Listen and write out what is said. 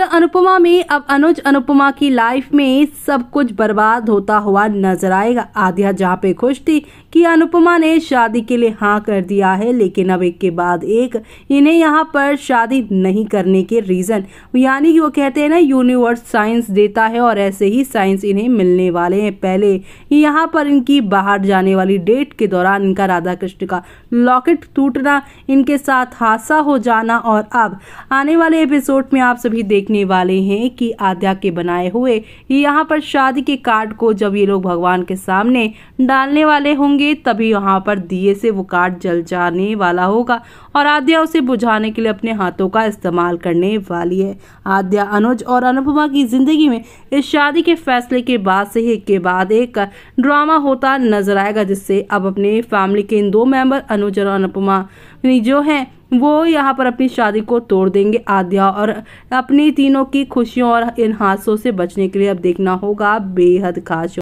हीरा अनुपमा में अब अनुज अनुपमा की लाइफ में सब कुछ बर्बाद होता हुआ नजर आएगा आद्या जहाँ पे खुश थी कि अनुपमा ने शादी के लिए हाँ कर दिया है लेकिन अब एक के बाद एक इन्हें यहाँ पर शादी नहीं करने के रीज़न यानी कि वो कहते हैं ना यूनिवर्स साइंस देता है और ऐसे ही साइंस इन्हें मिलने वाले हैं पहले यहाँ पर इनकी बाहर जाने वाली डेट के दौरान इनका राधा कृष्ण का लॉकेट टूटना इनके साथ हादसा हो जाना और अब आने वाले एपिसोड में आप सभी देख देखने वाले हैं कि आद्या के बनाए हुए यहाँ पर शादी के कार्ड को जब ये लोग भगवान के सामने डालने वाले होंगे तभी यहाँ पर दिए से वो कार्ड जल जाने वाला होगा और आद्या उसे बुझाने के लिए अपने हाथों का इस्तेमाल करने वाली है आद्या अनुज और अनुपमा की जिंदगी में इस शादी के फैसले के बाद से ही एक के बाद एक ड्रामा होता नजर आएगा जिससे अब अपने फैमिली के इन दो मेंबर अनुज और अनुपमा जो है वो यहाँ पर अपनी शादी को तोड़ देंगे आद्या और अपनी तीनों की खुशियों और इन हादसों से बचने के लिए अब देखना होगा बेहद खास